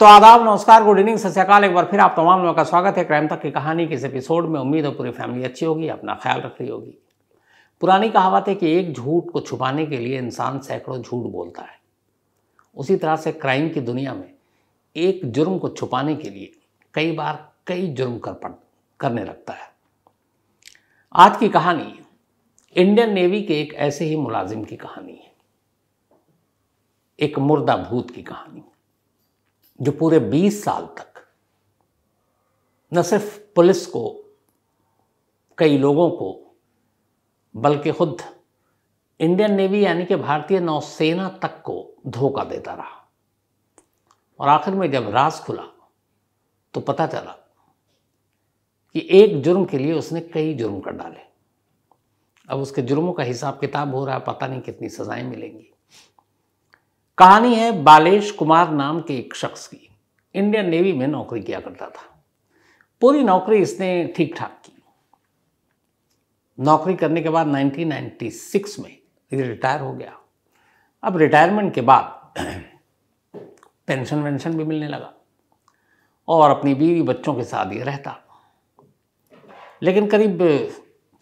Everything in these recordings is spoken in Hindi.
तो आदाब नमस्कार गुड इवनिंग सत्याकाल एक बार फिर आप तमाम लोगों का स्वागत है क्राइम तक की कहानी के इस एपिसोड में उम्मीद है पूरी फैमिली अच्छी होगी अपना ख्याल रख रही होगी पुरानी कहावत है कि एक झूठ को छुपाने के लिए इंसान सैकड़ों झूठ बोलता है उसी तरह से क्राइम की दुनिया में एक जुर्म को छुपाने के लिए कई बार कई जुर्म कर पड़ करने लगता है आज की कहानी इंडियन नेवी के एक ऐसे ही मुलाजिम की कहानी है एक मुर्दा भूत की कहानी जो पूरे 20 साल तक न सिर्फ पुलिस को कई लोगों को बल्कि खुद इंडियन नेवी यानी कि भारतीय नौसेना तक को धोखा देता रहा और आखिर में जब राज खुला तो पता चला कि एक जुर्म के लिए उसने कई जुर्म कर डाले अब उसके जुर्मों का हिसाब किताब हो रहा है पता नहीं कितनी सजाएं मिलेंगी कहानी है बालेश कुमार नाम के एक शख्स की इंडियन नेवी में नौकरी किया करता था पूरी नौकरी इसने ठीक ठाक की नौकरी करने के बाद 1996 में ये रिटायर हो गया अब रिटायरमेंट के बाद पेंशन वेंशन भी मिलने लगा और अपनी बीवी बच्चों के साथ ये रहता लेकिन करीब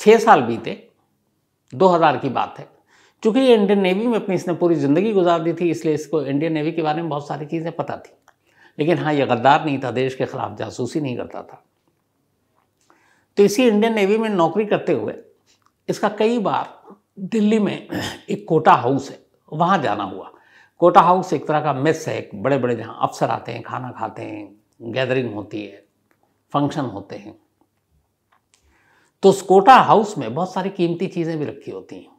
छः साल बीते 2000 की बात है चूंकि ये इंडियन नेवी में अपनी इसने पूरी ज़िंदगी गुजार दी थी इसलिए इसको इंडियन नेवी के बारे में बहुत सारी चीज़ें पता थी लेकिन हाँ ये गद्दार नहीं था देश के ख़िलाफ़ जासूसी नहीं करता था तो इसी इंडियन नेवी में नौकरी करते हुए इसका कई बार दिल्ली में एक कोटा हाउस है वहाँ जाना हुआ कोटा हाउस एक तरह का मिस है एक बड़े बड़े जहाँ अफसर आते हैं खाना खाते हैं गैदरिंग होती है फंक्शन होते हैं तो उस कोटा हाउस में बहुत सारी कीमती चीज़ें भी रखी होती हैं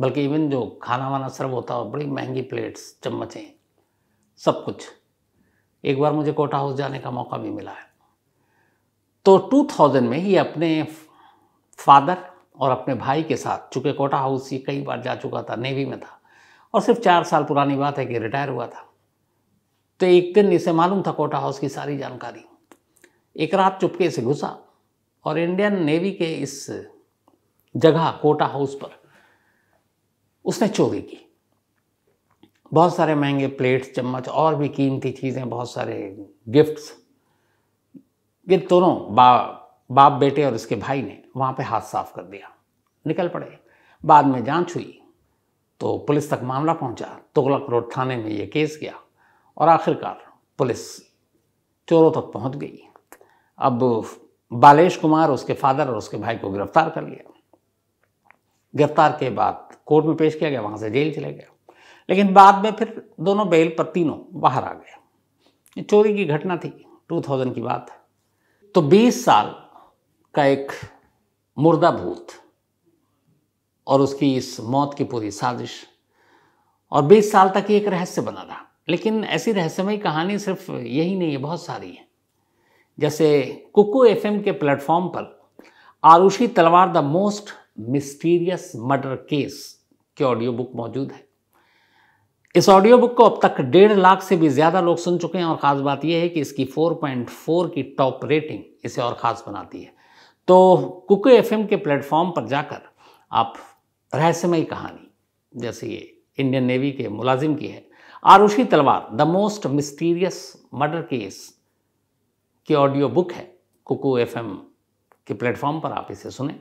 बल्कि इवन जो खाना वाना सर्व होता है बड़ी महंगी प्लेट्स चम्मचें सब कुछ एक बार मुझे कोटा हाउस जाने का मौका भी मिला है तो 2000 में ये अपने फादर और अपने भाई के साथ चूँकि कोटा हाउस ये कई बार जा चुका था नेवी में था और सिर्फ चार साल पुरानी बात है कि रिटायर हुआ था तो एक दिन इसे मालूम था कोटा हाउस की सारी जानकारी एक रात चुपके से घुसा और इंडियन नेवी के इस जगह कोटा हाउस पर उसने चोरी की बहुत सारे महंगे प्लेट्स चम्मच और भी कीमती चीज़ें बहुत सारे गिफ्ट्स ये दोनों बा बाप बेटे और उसके भाई ने वहाँ पे हाथ साफ कर दिया निकल पड़े बाद में जांच हुई तो पुलिस तक मामला पहुंचा तुगलक रोड थाने में ये केस गया और आखिरकार पुलिस चोरों तक पहुंच गई अब बालेश कुमार उसके फादर और उसके भाई को गिरफ्तार कर लिया गिरफ्तार के बाद कोर्ट में पेश किया गया वहाँ से जेल चले गए लेकिन बाद में फिर दोनों बेल पर तीनों बाहर आ गए चोरी की घटना थी 2000 की बात है तो 20 साल का एक मुर्दा भूत और उसकी इस मौत की पूरी साजिश और 20 साल तक एक रहस्य बना रहा लेकिन ऐसी रहस्यमय कहानी सिर्फ यही नहीं है बहुत सारी है जैसे कुकू एफएम के प्लेटफॉर्म पर Aarushi Talwar the most mysterious murder case की ऑडियो बुक मौजूद है इस ऑडियो बुक को अब तक डेढ़ लाख से भी ज़्यादा लोग सुन चुके हैं और ख़ास बात यह है कि इसकी 4.4 की टॉप रेटिंग इसे और ख़ास बनाती है तो कुके एफ के प्लेटफॉर्म पर जाकर आप रहस्यमयी कहानी जैसे ये इंडियन नेवी के मुलाजिम की है Aarushi Talwar the most mysterious murder case की ऑडियो बुक है कुकू एफ के प्लेटफॉर्म पर आप इसे सुने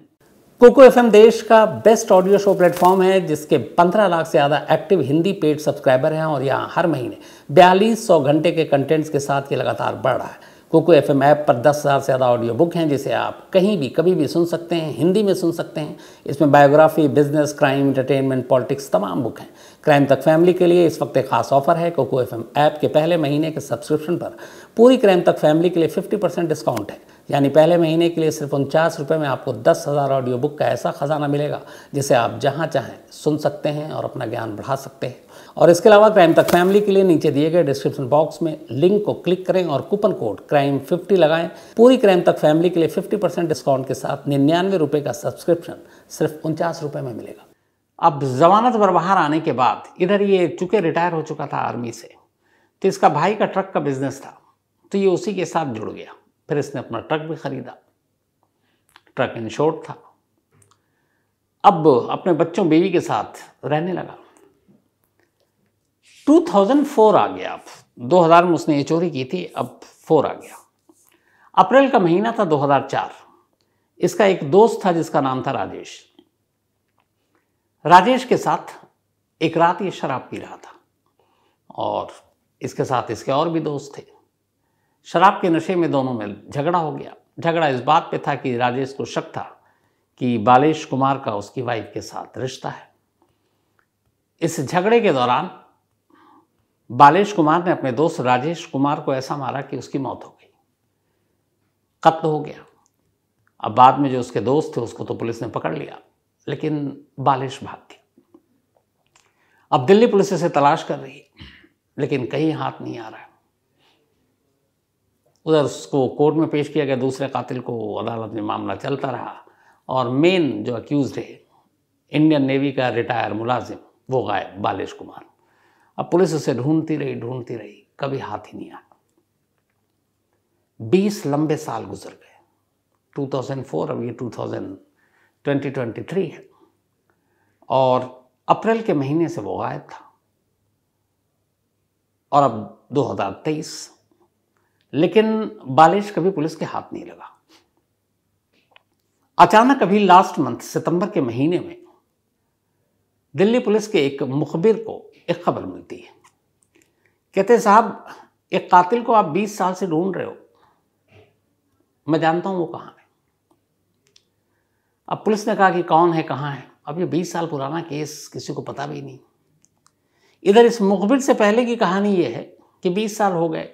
कोको एफ देश का बेस्ट ऑडियो शो प्लेटफॉर्म है जिसके 15 लाख से ज़्यादा एक्टिव हिंदी पेड सब्सक्राइबर हैं और यहाँ हर महीने बयालीस सौ घंटे के कंटेंट्स के साथ ये लगातार बढ़ रहा है कोको एफ ऐप पर दस हज़ार से ज़्यादा ऑडियो बुक हैं जिसे आप कहीं भी कभी भी सुन सकते हैं हिंदी में सुन सकते हैं इसमें biography business crime entertainment politics तमाम बुक हैं क्राइम तक फैमिली के लिए इस वक्त एक खास ऑफर है कोको एफ ऐप के पहले महीने के सब्सक्रिप्शन पर पूरी क्राइम तक फैमिली के लिए फिफ्टी डिस्काउंट है यानी पहले महीने के लिए सिर्फ उनचास रुपये में आपको दस हज़ार ऑडियो बुक का ऐसा ख़जाना मिलेगा जिसे आप जहाँ चाहें सुन सकते हैं और अपना ज्ञान बढ़ा सकते हैं और इसके अलावा क्राइम तक फैमिली के लिए नीचे दिए गए डिस्क्रिप्शन बॉक्स में लिंक को क्लिक करें और कूपन कोड क्राइम फिफ्टी लगाएं पूरी क्राइम तक फैमिली के लिए फिफ्टी परसेंट डिस्काउंट के साथ निन्यानवे रुपये का सब्सक्रिप्शन सिर्फ उनचास रुपये में मिलेगा अब जमानत पर बाहर आने के बाद इधर ये चूँकि रिटायर हो चुका था आर्मी से तो इसका भाई का ट्रक का बिजनेस था तो ये उसी के साथ जुड़ गया फिर इसने अपना ट्रक भी ख़रीदा ट्रक इंश्योर्ड था अब अपने बच्चों बीवी के साथ रहने लगा 2004 आ गया अब 2000 में उसने ये चोरी की थी अब फोर आ गया अप्रैल का महीना था 2004 इसका एक दोस्त था जिसका नाम था राजेश राजेश के साथ एक रात ये शराब पी रहा था और इसके साथ इसके और भी दोस्त थे शराब के नशे में दोनों में झगड़ा हो गया झगड़ा इस बात पे था कि राजेश को शक था कि बालेश कुमार का उसकी वाइफ के साथ रिश्ता है इस झगड़े के दौरान बालेश कुमार ने अपने दोस्त राजेश कुमार को ऐसा मारा कि उसकी मौत हो गई कत्ल हो गया अब बाद में जो उसके दोस्त थे उसको तो पुलिस ने पकड़ लिया लेकिन बालेश भाग गई अब दिल्ली पुलिस इसे तलाश कर रही है लेकिन कहीं हाथ नहीं आ रहा है उधर उसको कोर्ट में पेश किया गया दूसरे कातिल को अदालत में मामला चलता रहा और मेन जो अक्यूज़ है इंडियन नेवी का रिटायर मुलाजिम वो गायब बालेश कुमार अब पुलिस उसे ढूंढती रही ढूंढती रही कभी हाथ ही नहीं आया बीस लंबे साल गुजर गए 2004 अब ये 2023 है और अप्रैल के महीने से वो गायब था और अब 2023 लेकिन बालेश कभी पुलिस के हाथ नहीं लगा अचानक अभी लास्ट मंथ सितंबर के महीने में दिल्ली पुलिस के एक मुखबिर को एक खबर मिलती है कहते साहब एक कातिल को आप 20 साल से ढूंढ रहे हो मैं जानता हूं वो कहां है अब पुलिस ने कहा कि कौन है कहां है अब ये 20 साल पुराना केस किसी को पता भी नहीं इधर इस मुखबिर से पहले की कहानी ये है कि 20 साल हो गए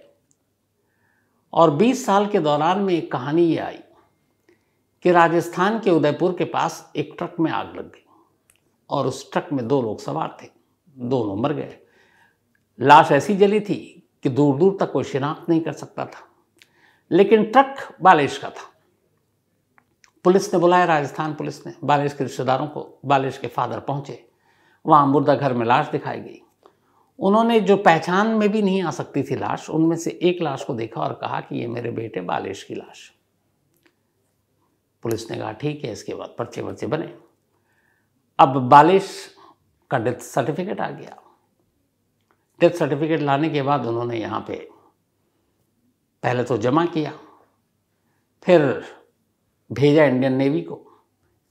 और 20 साल के दौरान में एक कहानी ये आई कि राजस्थान के उदयपुर के पास एक ट्रक में आग लग गई और उस ट्रक में दो लोग सवार थे दोनों मर गए लाश ऐसी जली थी कि दूर दूर तक कोई शिनाख्त नहीं कर सकता था लेकिन ट्रक बालिश का था पुलिस ने बुलाया राजस्थान पुलिस ने बालिश के रिश्तेदारों को बालिश के फादर पहुंचे वहाँ मुर्दा घर में लाश दिखाई गई उन्होंने जो पहचान में भी नहीं आ सकती थी लाश उनमें से एक लाश को देखा और कहा कि ये मेरे बेटे बालेश की लाश पुलिस ने कहा ठीक है इसके बाद पर्चे वर्चे बने अब बालेश का डेथ सर्टिफिकेट आ गया डेथ सर्टिफिकेट लाने के बाद उन्होंने यहाँ पे पहले तो जमा किया फिर भेजा इंडियन नेवी को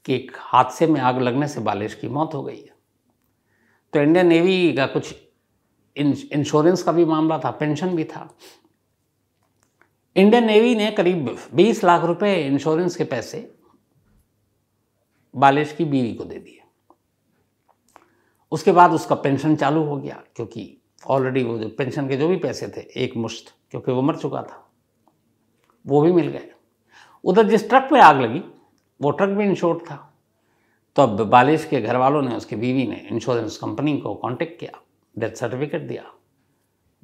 कि एक हादसे में आग लगने से बालेश की मौत हो गई है तो इंडियन नेवी का कुछ इंश्योरेंस का भी मामला था पेंशन भी था इंडियन नेवी ने करीब 20 लाख रुपए इंश्योरेंस के पैसे बालेश की बीवी को दे दिए उसके बाद उसका पेंशन चालू हो गया क्योंकि ऑलरेडी वो जो पेंशन के जो भी पैसे थे एक मुश्त क्योंकि वो मर चुका था वो भी मिल गए उधर जिस ट्रक पे आग लगी वो ट्रक भी इंश्योर था तो अब बालेश के घर वालों ने उसकी बीवी ने इंश्योरेंस कंपनी को कांटेक्ट किया डेथ सर्टिफिकेट दिया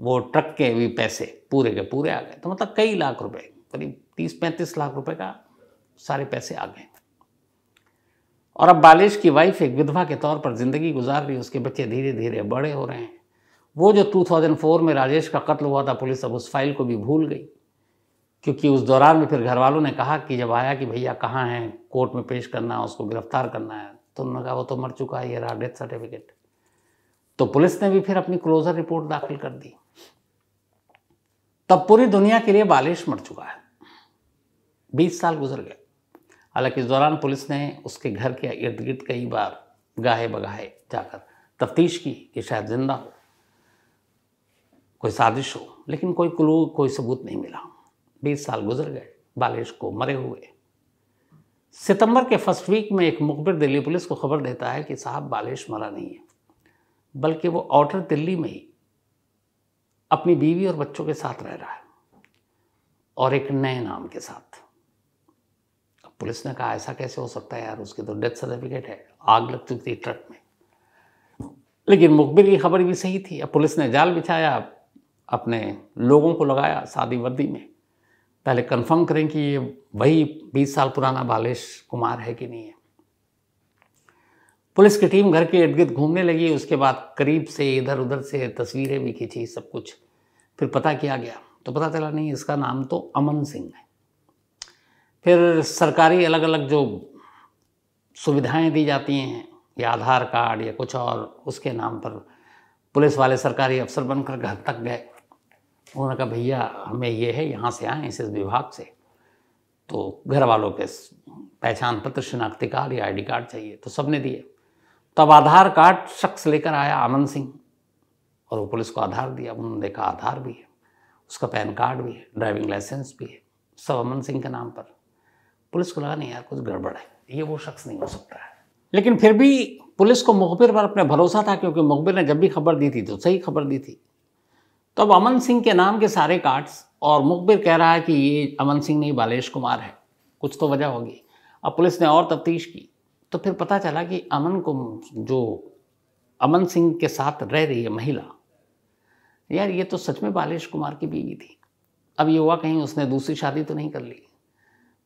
वो ट्रक के भी पैसे पूरे के पूरे आ गए तो मतलब कई लाख रुपए करीब तीस पैंतीस लाख रुपए का सारे पैसे आ गए और अब बालेश की वाइफ एक विधवा के तौर पर ज़िंदगी गुजार रही उसके बच्चे धीरे धीरे बड़े हो रहे हैं वो जो 2004 में राजेश का कत्ल हुआ था पुलिस अब उस फाइल को भी भूल गई क्योंकि उस दौरान में फिर घर वालों ने कहा कि जब आया कि भैया कहाँ हैं कोर्ट में पेश करना है उसको गिरफ्तार करना है तो उन्होंने कहा वो तो मर चुका है ये रहा डेथ सर्टिफिकेट तो पुलिस ने भी फिर अपनी क्लोजर रिपोर्ट दाखिल कर दी तब पूरी दुनिया के लिए बालिश मर चुका है बीस साल गुजर गए हालांकि इस दौरान पुलिस ने उसके घर के इर्द गिर्द कई बार गाहे बगाहे जाकर तफ्तीश की कि शायद जिंदा हो कोई साजिश हो लेकिन कोई क्लू कोई सबूत नहीं मिला बीस साल गुजर गए बालिश को मरे हुए सितंबर के फर्स्ट वीक में एक मुखबिर दिल्ली पुलिस को खबर देता है कि साहब बालिश मरा नहीं है बल्कि वो आउटर दिल्ली में ही अपनी बीवी और बच्चों के साथ रह रहा है और एक नए नाम के साथ अब पुलिस ने कहा ऐसा कैसे हो सकता है यार उसके तो डेथ सर्टिफिकेट है आग लग चुकी थी ट्रक में लेकिन मुखबिर की खबर भी सही थी अब पुलिस ने जाल बिछाया अपने लोगों को लगाया शादी वर्दी में पहले कंफर्म करें कि ये वही 20 साल पुराना बालेश कुमार है कि नहीं है पुलिस की टीम घर के इर्द गिर्द घूमने लगी उसके बाद करीब से इधर उधर से तस्वीरें भी खींची सब कुछ फिर पता किया गया तो पता चला नहीं इसका नाम तो अमन सिंह है फिर सरकारी अलग अलग जो सुविधाएं दी जाती हैं या आधार कार्ड या कुछ और उसके नाम पर पुलिस वाले सरकारी अफसर बनकर घर तक गए उन्होंने कहा भैया हमें ये है यहाँ से आए इस विभाग से तो घर वालों के पहचान पत्र शिनाख्ती कार्ड या आईडी कार्ड चाहिए तो सब ने दिए तब आधार कार्ड शख्स लेकर आया अमन सिंह और वो पुलिस को आधार दिया उन्होंने देखा आधार भी है उसका पैन कार्ड भी है ड्राइविंग लाइसेंस भी है सब अमन सिंह के नाम पर पुलिस को लगा नहीं यार कुछ गड़बड़ है ये वो शख्स नहीं हो सकता है लेकिन फिर भी पुलिस को मुखबिर पर अपना भरोसा था क्योंकि मुखबिर ने जब भी खबर दी थी तो सही खबर दी थी तो अब अमन सिंह के नाम के सारे कार्ड्स और मुखबिर कह रहा है कि ये अमन सिंह नहीं बालेश कुमार है कुछ तो वजह होगी अब पुलिस ने और तफ्तीश की तो फिर पता चला कि अमन को जो अमन सिंह के साथ रह रही है महिला यार ये तो सच में बालेश कुमार की बीवी थी अब ये हुआ कहीं उसने दूसरी शादी तो नहीं कर ली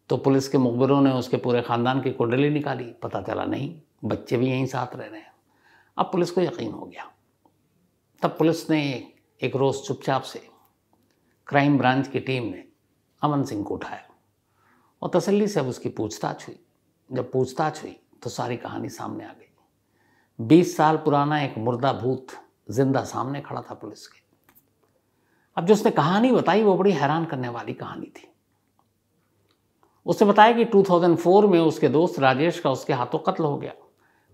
तो पुलिस के मुखबरों ने उसके पूरे ख़ानदान की कुंडली निकाली पता चला नहीं बच्चे भी यहीं साथ रह रहे हैं अब पुलिस को यकीन हो गया तब पुलिस ने एक रोज़ चुपचाप से क्राइम ब्रांच की टीम ने अमन सिंह को उठाया और तसल्ली से अब उसकी पूछताछ हुई जब पूछताछ हुई तो सारी कहानी सामने आ गई बीस साल पुराना एक मुर्दा भूत जिंदा सामने खड़ा था पुलिस के अब जो उसने कहानी बताई वो बड़ी हैरान करने वाली कहानी थी उसने बताया कि 2004 में उसके दोस्त राजेश का उसके हाथों कत्ल हो गया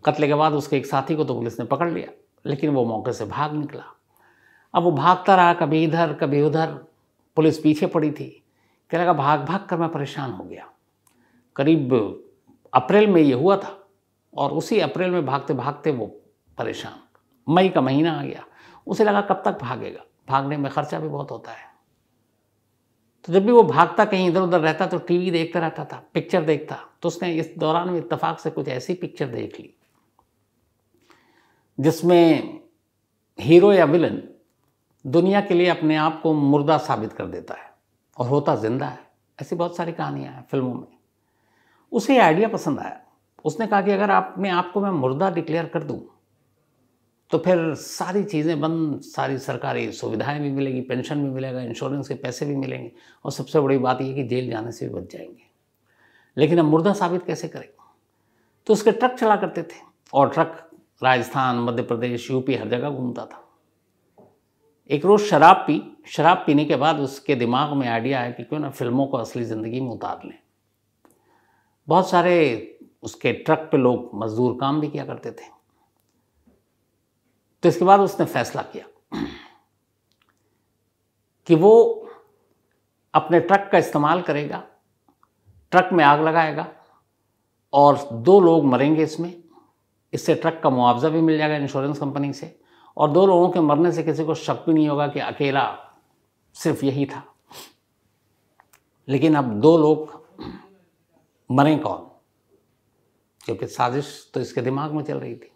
कत्ल के बाद उसके एक साथी को तो पुलिस ने पकड़ लिया लेकिन वो मौके से भाग निकला अब वो भागता रहा कभी इधर कभी उधर पुलिस पीछे पड़ी थी कह लगा भाग भाग कर मैं परेशान हो गया करीब अप्रैल में ये हुआ था और उसी अप्रैल में भागते भागते वो परेशान मई का महीना आ गया उसे लगा कब तक भागेगा भागने में खर्चा भी बहुत होता है तो जब भी वो भागता कहीं इधर उधर रहता तो टीवी देखता रहता था पिक्चर देखता तो उसने इस दौरान में इतफाक से कुछ ऐसी पिक्चर देख ली जिसमें हीरो या विलन दुनिया के लिए अपने आप को मुर्दा साबित कर देता है और होता जिंदा है ऐसी बहुत सारी कहानियां हैं फिल्मों में उसे आइडिया पसंद आया उसने कहा कि अगर आप मैं आपको मैं मुर्दा डिक्लेयर कर दूँ तो फिर सारी चीज़ें बंद सारी सरकारी सुविधाएं भी मिलेगी पेंशन भी मिलेगा इंश्योरेंस के पैसे भी मिलेंगे और सबसे बड़ी बात यह कि जेल जाने से भी बच जाएंगे लेकिन अब मुर्दा साबित कैसे करें तो उसके ट्रक चला करते थे और ट्रक राजस्थान मध्य प्रदेश यूपी हर जगह घूमता था एक रोज़ शराब पी शराब पीने के बाद उसके दिमाग में आइडिया आया कि क्यों ना फिल्मों को असली ज़िंदगी में उतार लें बहुत सारे उसके ट्रक पे लोग मजदूर काम भी किया करते थे तो इसके बाद उसने फैसला किया कि वो अपने ट्रक का इस्तेमाल करेगा ट्रक में आग लगाएगा और दो लोग मरेंगे इसमें इससे ट्रक का मुआवजा भी मिल जाएगा इंश्योरेंस कंपनी से और दो लोगों के मरने से किसी को शक भी नहीं होगा कि अकेला सिर्फ यही था लेकिन अब दो लोग मरें कौन क्योंकि साजिश तो इसके दिमाग में चल रही थी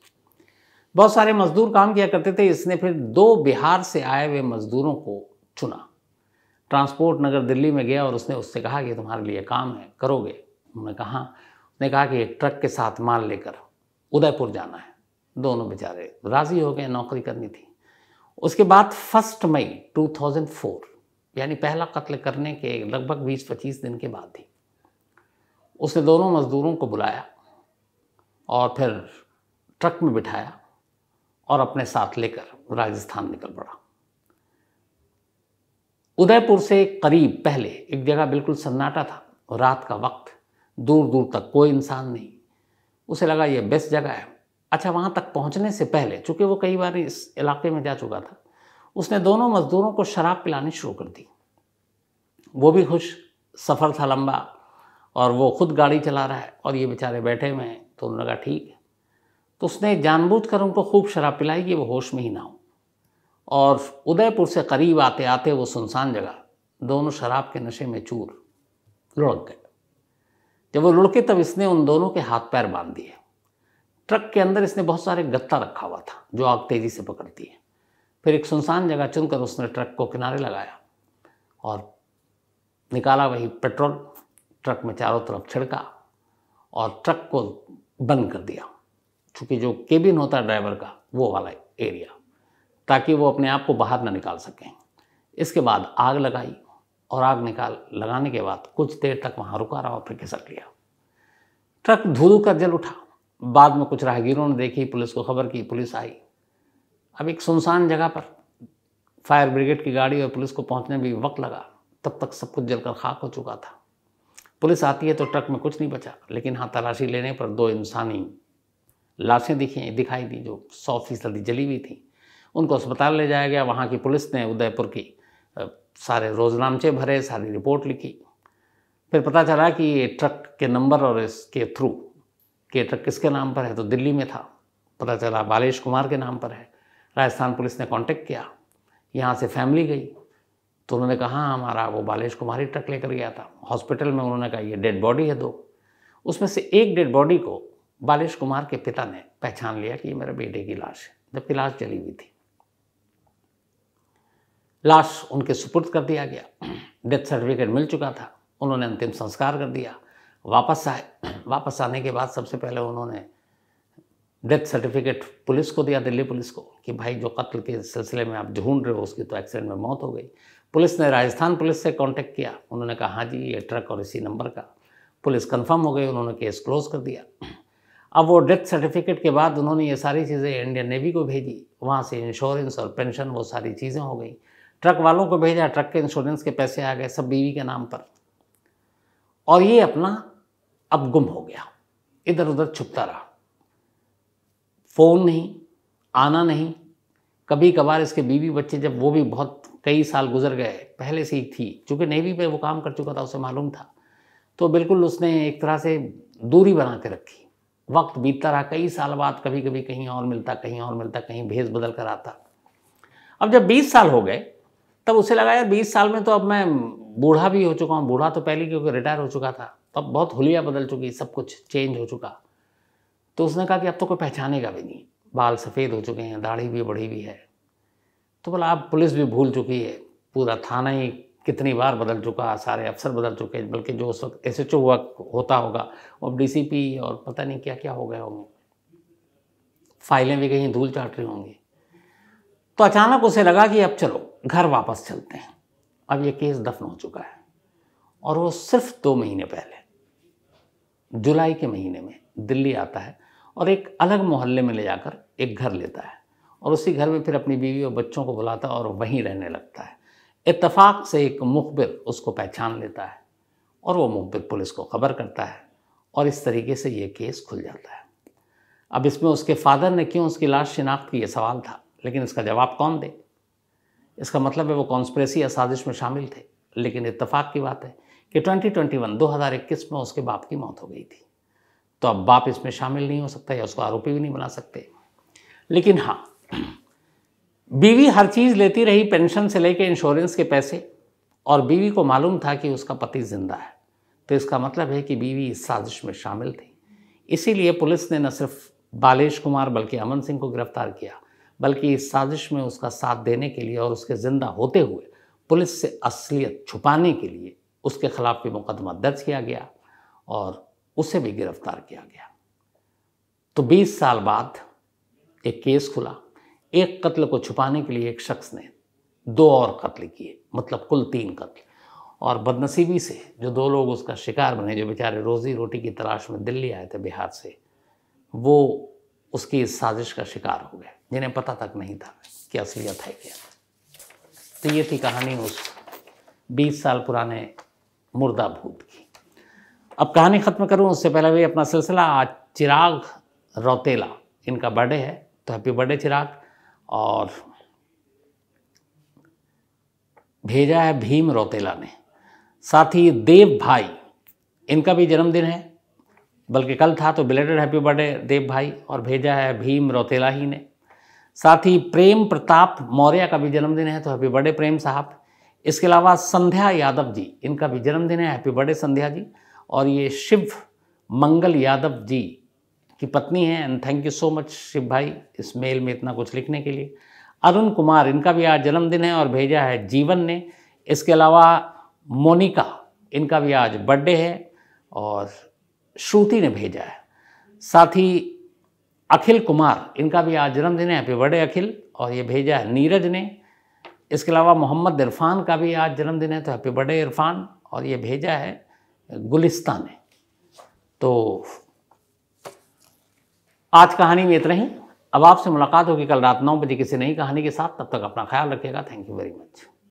बहुत सारे मजदूर काम किया करते थे इसने फिर दो बिहार से आए हुए मजदूरों को चुना ट्रांसपोर्ट नगर दिल्ली में गया और उसने उससे कहा कि तुम्हारे लिए काम है करोगे उन्होंने कहा उसने कहा कि एक ट्रक के साथ माल लेकर उदयपुर जाना है दोनों बेचारे राज़ी हो गए नौकरी करनी थी उसके बाद फर्स्ट मई 2004 यानी पहला कत्ल करने के लगभग 20-25 दिन के बाद ही उसने दोनों मज़दूरों को बुलाया और फिर ट्रक में बिठाया और अपने साथ लेकर राजस्थान निकल पड़ा उदयपुर से करीब पहले एक जगह बिल्कुल सन्नाटा था रात का वक्त दूर दूर तक कोई इंसान नहीं उसे लगा यह बेस्ट जगह है अच्छा वहाँ तक पहुँचने से पहले चूँकि वो कई बार इस इलाके में जा चुका था उसने दोनों मज़दूरों को शराब पिलानी शुरू कर दी वो भी खुश सफ़र था लंबा और वो खुद गाड़ी चला रहा है और ये बेचारे बैठे हुए हैं तो उन्होंने कहा ठीक है तो उसने जानबूझकर उनको खूब शराब पिलाई कि वो होश में ही ना हो और उदयपुर से करीब आते आते वो सुनसान जगह दोनों शराब के नशे में चूर लुढ़क गए जब वो लुढ़के तब इसने उन दोनों के हाथ पैर बांध दिए ट्रक के अंदर इसने बहुत सारे गत्ता रखा हुआ था जो आग तेज़ी से पकड़ती है फिर एक सुनसान जगह चुनकर उसने ट्रक को किनारे लगाया और निकाला वही पेट्रोल ट्रक में चारों तरफ छिड़का और ट्रक को बंद कर दिया चूँकि जो केबिन होता है ड्राइवर का वो वाला एरिया ताकि वो अपने आप को बाहर ना निकाल सकें इसके बाद आग लगाई और आग निकाल लगाने के बाद कुछ देर तक वहाँ रुका रहा और फिर खिसक लिया ट्रक धू कर जल उठा बाद में कुछ राहगीरों ने देखी पुलिस को खबर की पुलिस आई अब एक सुनसान जगह पर फायर ब्रिगेड की गाड़ी और पुलिस को पहुंचने में भी वक्त लगा तब तक सब कुछ जलकर खाक हो चुका था पुलिस आती है तो ट्रक में कुछ नहीं बचा लेकिन हाँ तलाशी लेने पर दो इंसानी लाशें दिखी दिखाई दी जो सौ फीसदी जली हुई थी उनको अस्पताल ले जाया गया वहाँ की पुलिस ने उदयपुर की सारे रोजनामचे भरे सारी रिपोर्ट लिखी फिर पता चला कि ये ट्रक के नंबर और इसके थ्रू कि ट्रक किसके नाम पर है तो दिल्ली में था पता चला बालेश कुमार के नाम पर है राजस्थान पुलिस ने कांटेक्ट किया यहाँ से फैमिली गई तो उन्होंने कहा हाँ हमारा वो बालेश कुमार ही ट्रक लेकर गया था हॉस्पिटल में उन्होंने कहा ये डेड बॉडी है दो उसमें से एक डेड बॉडी को बालेश कुमार के पिता ने पहचान लिया कि ये मेरे बेटे की लाश है जबकि लाश जली हुई थी लाश उनके सुपुर्द कर दिया गया डेथ सर्टिफिकेट मिल चुका था उन्होंने अंतिम संस्कार कर दिया वापस आए वापस आने के बाद सबसे पहले उन्होंने डेथ सर्टिफिकेट पुलिस को दिया दिल्ली पुलिस को कि भाई जो कत्ल के सिलसिले में आप ढूंढ रहे हो उसकी तो एक्सीडेंट में मौत हो गई पुलिस ने राजस्थान पुलिस से कांटेक्ट किया उन्होंने कहा हाँ जी ये ट्रक और इसी नंबर का पुलिस कंफर्म हो गई उन्होंने केस क्लोज कर दिया अब वो डेथ सर्टिफिकेट के बाद उन्होंने ये सारी चीज़ें इंडियन नेवी को भेजी वहाँ से इंश्योरेंस और पेंशन वो सारी चीज़ें हो गई ट्रक वालों को भेजा ट्रक के इंश्योरेंस के पैसे आ गए सब बीवी के नाम पर और ये अपना अब गुम हो गया इधर उधर छुपता रहा फ़ोन नहीं आना नहीं कभी कभार इसके बीवी बच्चे जब वो भी बहुत कई साल गुजर गए पहले से ही थी चूँकि नेवी में वो काम कर चुका था उसे मालूम था तो बिल्कुल उसने एक तरह से दूरी बना के रखी वक्त बीतता रहा कई साल बाद कभी कभी कहीं और मिलता कहीं और मिलता कहीं भेज बदल कर आता अब जब 20 साल हो गए तब उसे लगा यार 20 साल में तो अब मैं बूढ़ा भी हो चुका हूँ बूढ़ा तो पहले क्योंकि रिटायर हो चुका था तब तो बहुत हुलिया बदल चुकी सब कुछ चेंज हो चुका तो उसने कहा कि अब तो कोई पहचानेगा भी नहीं बाल सफ़ेद हो चुके हैं दाढ़ी भी बढ़ी हुई है तो बोला आप पुलिस भी भूल चुकी है पूरा थाना ही कितनी बार बदल चुका सारे अफसर बदल चुके बल्कि जो उस वक्त एस एच ओ हुआ होता होगा वो अब डी और पता नहीं क्या क्या हो गया होंगे फाइलें भी कहीं धूल चाट रही होंगी तो अचानक उसे लगा कि अब चलो घर वापस चलते हैं अब ये केस दफन हो चुका है और वो सिर्फ दो महीने पहले जुलाई के महीने में दिल्ली आता है और एक अलग मोहल्ले में ले जाकर एक घर लेता है और उसी घर में फिर अपनी बीवी और बच्चों को बुलाता और वहीं रहने लगता है इतफाक़ से एक मुखबिर उसको पहचान लेता है और वो मुखबिर पुलिस को खबर करता है और इस तरीके से ये केस खुल जाता है अब इसमें उसके फादर ने क्यों उसकी लाश शिनाख्त की ये सवाल था लेकिन इसका जवाब कौन दे इसका मतलब है वो कॉन्स्परेसी या साजिश में शामिल थे लेकिन इतफाक़ की बात है कि 2021 2021 में उसके बाप की मौत हो गई थी तो अब बाप इसमें शामिल नहीं हो सकता या उसको आरोपी भी नहीं बना सकते लेकिन हाँ बीवी हर चीज़ लेती रही पेंशन से लेकर इंश्योरेंस के पैसे और बीवी को मालूम था कि उसका पति जिंदा है तो इसका मतलब है कि बीवी इस साजिश में शामिल थी इसीलिए पुलिस ने न सिर्फ बालेश कुमार बल्कि अमन सिंह को गिरफ्तार किया बल्कि इस साजिश में उसका साथ देने के लिए और उसके ज़िंदा होते हुए पुलिस से असलियत छुपाने के लिए उसके खिलाफ भी मुकदमा दर्ज किया गया और उसे भी गिरफ्तार किया गया तो 20 साल बाद एक केस खुला एक कत्ल को छुपाने के लिए एक शख्स ने दो और कत्ल किए मतलब कुल तीन कत्ल और बदनसीबी से जो दो लोग उसका शिकार बने जो बेचारे रोज़ी रोटी की तलाश में दिल्ली आए थे बिहार से वो उसकी इस साजिश का शिकार हो गए जिन्हें पता तक नहीं था कि असलियत है क्या तो ये थी कहानी उस 20 साल पुराने मुर्दा भूत की अब कहानी ख़त्म करूँ उससे पहले भी अपना सिलसिला आज चिराग रौतेला इनका बर्थडे है तो हैप्पी बर्थडे चिराग और भेजा है भीम रौतेला ने साथ ही देव भाई इनका भी जन्मदिन है बल्कि कल था तो बिलेटेड हैप्पी बर्थडे देव भाई और भेजा है भीम रौतेला ही ने साथ ही प्रेम प्रताप मौर्य का भी जन्मदिन है तो हैप्पी बर्थडे प्रेम साहब इसके अलावा संध्या यादव जी इनका भी जन्मदिन है हैप्पी बर्थडे संध्या जी और ये शिव मंगल यादव जी की पत्नी है and thank you so much Shiv भाई इस मेल में इतना कुछ लिखने के लिए अरुण कुमार इनका भी आज जन्मदिन है और भेजा है जीवन ने इसके अलावा मोनिका इनका भी आज बर्थडे है और श्रुति ने भेजा है साथ ही अखिल कुमार इनका भी आज जन्मदिन है हैप्पी बर्थडे अखिल और ये भेजा है नीरज ने इसके अलावा मोहम्मद इरफान का भी आज जन्मदिन है तो हैप्पी बर्थडे इरफान और ये भेजा है गुलिस्ता ने तो आज कहानी में इतना ही अब आपसे मुलाकात होगी कल रात नौ बजे किसी नई कहानी के साथ तब तक अपना ख्याल रखिएगा थैंक यू वेरी मच